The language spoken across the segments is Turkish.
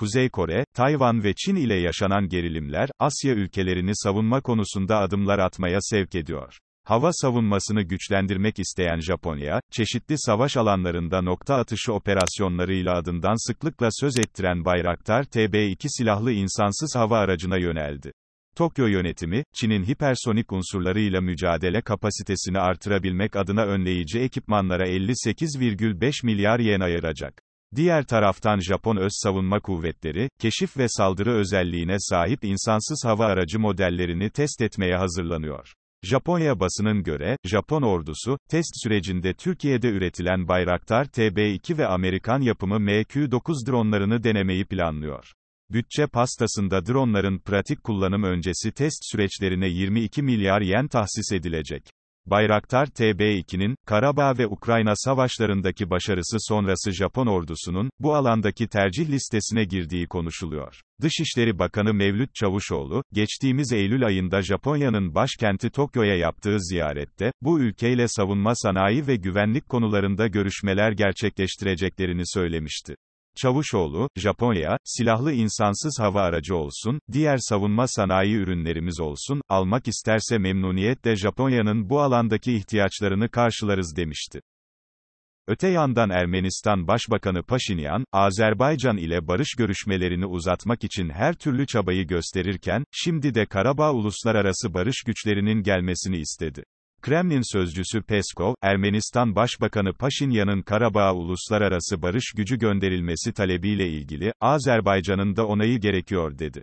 Kuzey Kore, Tayvan ve Çin ile yaşanan gerilimler, Asya ülkelerini savunma konusunda adımlar atmaya sevk ediyor. Hava savunmasını güçlendirmek isteyen Japonya, çeşitli savaş alanlarında nokta atışı operasyonlarıyla adından sıklıkla söz ettiren Bayraktar TB2 silahlı insansız hava aracına yöneldi. Tokyo yönetimi, Çin'in hipersonik unsurlarıyla mücadele kapasitesini artırabilmek adına önleyici ekipmanlara 58,5 milyar yen ayıracak. Diğer taraftan Japon öz savunma kuvvetleri, keşif ve saldırı özelliğine sahip insansız hava aracı modellerini test etmeye hazırlanıyor. Japonya basının göre, Japon ordusu, test sürecinde Türkiye'de üretilen Bayraktar TB2 ve Amerikan yapımı MQ-9 dronlarını denemeyi planlıyor. Bütçe pastasında dronların pratik kullanım öncesi test süreçlerine 22 milyar yen tahsis edilecek. Bayraktar TB2'nin, Karabağ ve Ukrayna savaşlarındaki başarısı sonrası Japon ordusunun, bu alandaki tercih listesine girdiği konuşuluyor. Dışişleri Bakanı Mevlüt Çavuşoğlu, geçtiğimiz Eylül ayında Japonya'nın başkenti Tokyo'ya yaptığı ziyarette, bu ülkeyle savunma sanayi ve güvenlik konularında görüşmeler gerçekleştireceklerini söylemişti. Çavuşoğlu, Japonya, silahlı insansız hava aracı olsun, diğer savunma sanayi ürünlerimiz olsun, almak isterse memnuniyetle Japonya'nın bu alandaki ihtiyaçlarını karşılarız demişti. Öte yandan Ermenistan Başbakanı Paşinyan, Azerbaycan ile barış görüşmelerini uzatmak için her türlü çabayı gösterirken, şimdi de Karabağ uluslararası barış güçlerinin gelmesini istedi. Kremlin sözcüsü Peskov, Ermenistan Başbakanı Paşinyan'ın Karabağ uluslararası barış gücü gönderilmesi talebiyle ilgili, Azerbaycan'ın da onayı gerekiyor dedi.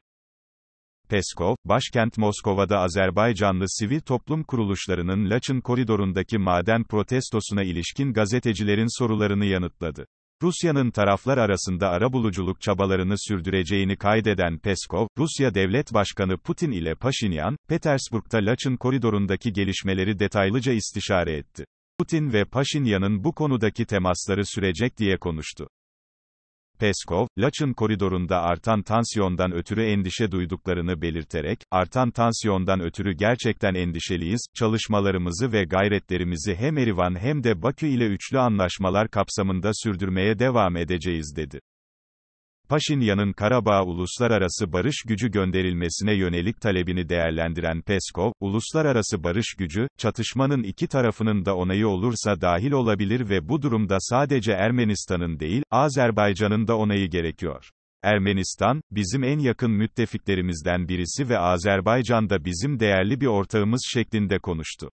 Peskov, başkent Moskova'da Azerbaycanlı sivil toplum kuruluşlarının Laçın koridorundaki maden protestosuna ilişkin gazetecilerin sorularını yanıtladı. Rusya'nın taraflar arasında arabuluculuk çabalarını sürdüreceğini kaydeden Peskov, Rusya Devlet Başkanı Putin ile Paşinyan, Petersburg'da Laçın koridorundaki gelişmeleri detaylıca istişare etti. Putin ve Paşinyan'ın bu konudaki temasları sürecek diye konuştu. Peskov, Laçın koridorunda artan tansiyondan ötürü endişe duyduklarını belirterek, artan tansiyondan ötürü gerçekten endişeliyiz, çalışmalarımızı ve gayretlerimizi hem Erivan hem de Bakü ile üçlü anlaşmalar kapsamında sürdürmeye devam edeceğiz dedi. Paşinyan'ın Karabağ uluslararası barış gücü gönderilmesine yönelik talebini değerlendiren Peskov, uluslararası barış gücü, çatışmanın iki tarafının da onayı olursa dahil olabilir ve bu durumda sadece Ermenistan'ın değil, Azerbaycan'ın da onayı gerekiyor. Ermenistan, bizim en yakın müttefiklerimizden birisi ve Azerbaycan da bizim değerli bir ortağımız şeklinde konuştu.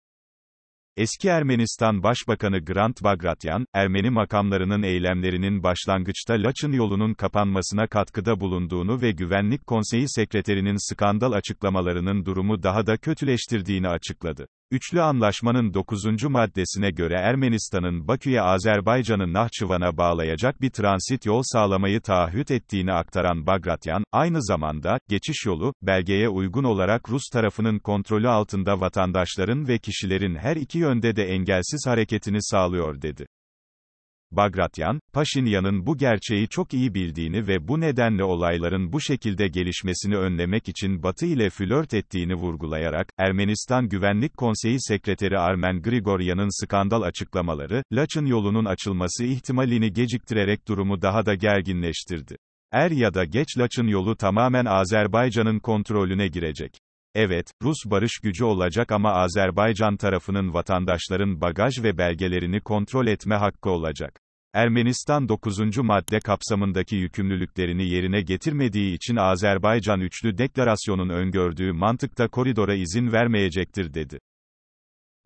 Eski Ermenistan Başbakanı Grant Bagratyan, Ermeni makamlarının eylemlerinin başlangıçta Laçın yolunun kapanmasına katkıda bulunduğunu ve Güvenlik Konseyi Sekreterinin skandal açıklamalarının durumu daha da kötüleştirdiğini açıkladı. Üçlü anlaşmanın 9. maddesine göre Ermenistan'ın Bakü'ye Azerbaycan'ı Nahçıvan'a bağlayacak bir transit yol sağlamayı taahhüt ettiğini aktaran Bagratyan, aynı zamanda, geçiş yolu, belgeye uygun olarak Rus tarafının kontrolü altında vatandaşların ve kişilerin her iki yönde de engelsiz hareketini sağlıyor dedi. Bagratyan, Paşinyan'ın bu gerçeği çok iyi bildiğini ve bu nedenle olayların bu şekilde gelişmesini önlemek için Batı ile flört ettiğini vurgulayarak, Ermenistan Güvenlik Konseyi Sekreteri Armen Grigoryan'ın skandal açıklamaları, Laç'ın yolunun açılması ihtimalini geciktirerek durumu daha da gerginleştirdi. Er ya da geç Laç'ın yolu tamamen Azerbaycan'ın kontrolüne girecek. Evet, Rus barış gücü olacak ama Azerbaycan tarafının vatandaşların bagaj ve belgelerini kontrol etme hakkı olacak. Ermenistan 9. madde kapsamındaki yükümlülüklerini yerine getirmediği için Azerbaycan üçlü deklarasyonun öngördüğü mantıkta koridora izin vermeyecektir dedi.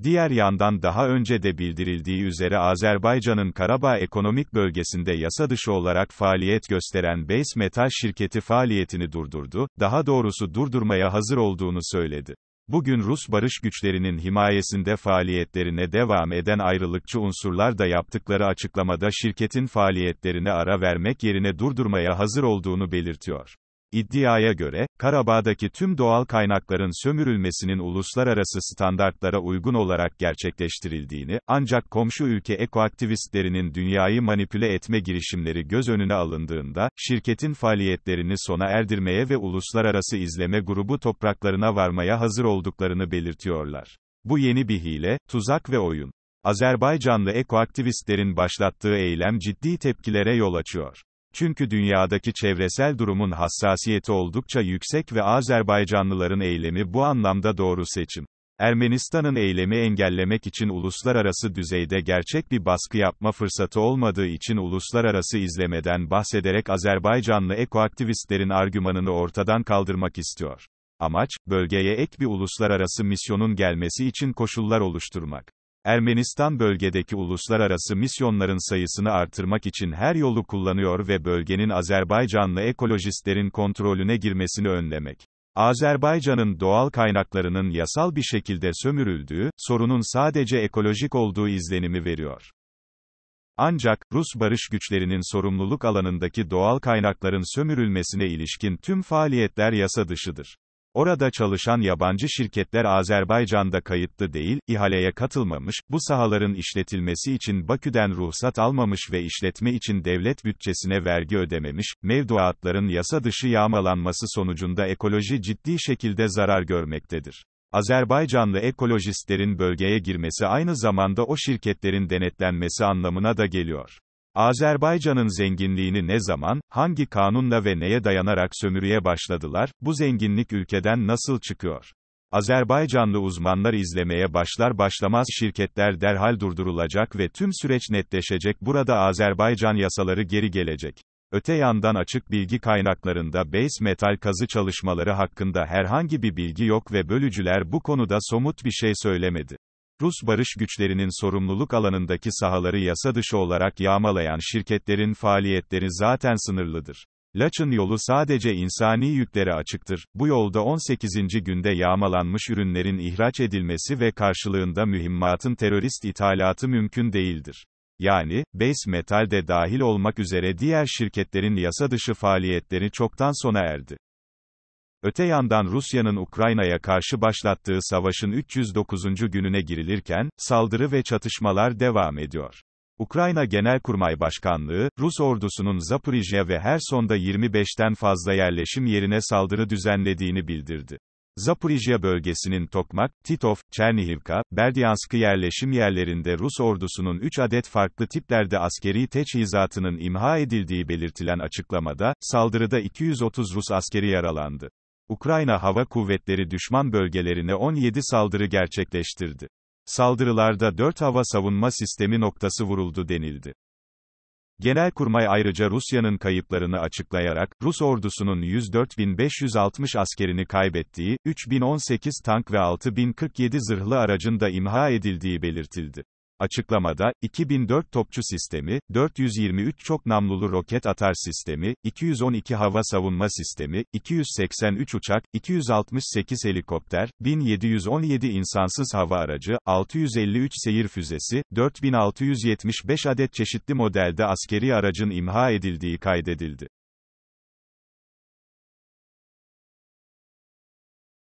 Diğer yandan daha önce de bildirildiği üzere Azerbaycan'ın Karabağ ekonomik bölgesinde yasa dışı olarak faaliyet gösteren Base Metal şirketi faaliyetini durdurdu, daha doğrusu durdurmaya hazır olduğunu söyledi. Bugün Rus barış güçlerinin himayesinde faaliyetlerine devam eden ayrılıkçı unsurlar da yaptıkları açıklamada şirketin faaliyetlerine ara vermek yerine durdurmaya hazır olduğunu belirtiyor. İddiaya göre, Karabağ'daki tüm doğal kaynakların sömürülmesinin uluslararası standartlara uygun olarak gerçekleştirildiğini, ancak komşu ülke ekoaktivistlerinin dünyayı manipüle etme girişimleri göz önüne alındığında, şirketin faaliyetlerini sona erdirmeye ve uluslararası izleme grubu topraklarına varmaya hazır olduklarını belirtiyorlar. Bu yeni bir hile, tuzak ve oyun. Azerbaycanlı ekoaktivistlerin başlattığı eylem ciddi tepkilere yol açıyor. Çünkü dünyadaki çevresel durumun hassasiyeti oldukça yüksek ve Azerbaycanlıların eylemi bu anlamda doğru seçim. Ermenistan'ın eylemi engellemek için uluslararası düzeyde gerçek bir baskı yapma fırsatı olmadığı için uluslararası izlemeden bahsederek Azerbaycanlı ekoaktivistlerin argümanını ortadan kaldırmak istiyor. Amaç, bölgeye ek bir uluslararası misyonun gelmesi için koşullar oluşturmak. Ermenistan bölgedeki uluslararası misyonların sayısını artırmak için her yolu kullanıyor ve bölgenin Azerbaycanlı ekolojistlerin kontrolüne girmesini önlemek. Azerbaycan'ın doğal kaynaklarının yasal bir şekilde sömürüldüğü, sorunun sadece ekolojik olduğu izlenimi veriyor. Ancak, Rus barış güçlerinin sorumluluk alanındaki doğal kaynakların sömürülmesine ilişkin tüm faaliyetler yasa dışıdır. Orada çalışan yabancı şirketler Azerbaycan'da kayıtlı değil, ihaleye katılmamış, bu sahaların işletilmesi için Bakü'den ruhsat almamış ve işletme için devlet bütçesine vergi ödememiş, mevduatların yasa dışı yağmalanması sonucunda ekoloji ciddi şekilde zarar görmektedir. Azerbaycanlı ekolojistlerin bölgeye girmesi aynı zamanda o şirketlerin denetlenmesi anlamına da geliyor. Azerbaycan'ın zenginliğini ne zaman, hangi kanunla ve neye dayanarak sömürüye başladılar, bu zenginlik ülkeden nasıl çıkıyor? Azerbaycanlı uzmanlar izlemeye başlar başlamaz şirketler derhal durdurulacak ve tüm süreç netleşecek burada Azerbaycan yasaları geri gelecek. Öte yandan açık bilgi kaynaklarında base metal kazı çalışmaları hakkında herhangi bir bilgi yok ve bölücüler bu konuda somut bir şey söylemedi. Rus barış güçlerinin sorumluluk alanındaki sahaları yasa dışı olarak yağmalayan şirketlerin faaliyetleri zaten sınırlıdır. Laç'ın yolu sadece insani yüklere açıktır. Bu yolda 18. günde yağmalanmış ürünlerin ihraç edilmesi ve karşılığında mühimmatın terörist ithalatı mümkün değildir. Yani, base metal de dahil olmak üzere diğer şirketlerin yasa dışı faaliyetleri çoktan sona erdi. Öte yandan Rusya'nın Ukrayna'ya karşı başlattığı savaşın 309. gününe girilirken, saldırı ve çatışmalar devam ediyor. Ukrayna Genelkurmay Başkanlığı, Rus ordusunun Zaporijya ve Herson'da 25'ten fazla yerleşim yerine saldırı düzenlediğini bildirdi. Zaporijya bölgesinin Tokmak, Titov, Çernihivka, Berdyanskı yerleşim yerlerinde Rus ordusunun 3 adet farklı tiplerde askeri teçhizatının imha edildiği belirtilen açıklamada, saldırıda 230 Rus askeri yaralandı. Ukrayna Hava Kuvvetleri düşman bölgelerine 17 saldırı gerçekleştirdi. Saldırılarda 4 hava savunma sistemi noktası vuruldu denildi. Genelkurmay ayrıca Rusya'nın kayıplarını açıklayarak, Rus ordusunun 104.560 askerini kaybettiği, 3018 tank ve 6047 zırhlı aracın da imha edildiği belirtildi. Açıklamada, 2004 topçu sistemi, 423 çok namlulu roket atar sistemi, 212 hava savunma sistemi, 283 uçak, 268 helikopter, 1717 insansız hava aracı, 653 seyir füzesi, 4675 adet çeşitli modelde askeri aracın imha edildiği kaydedildi.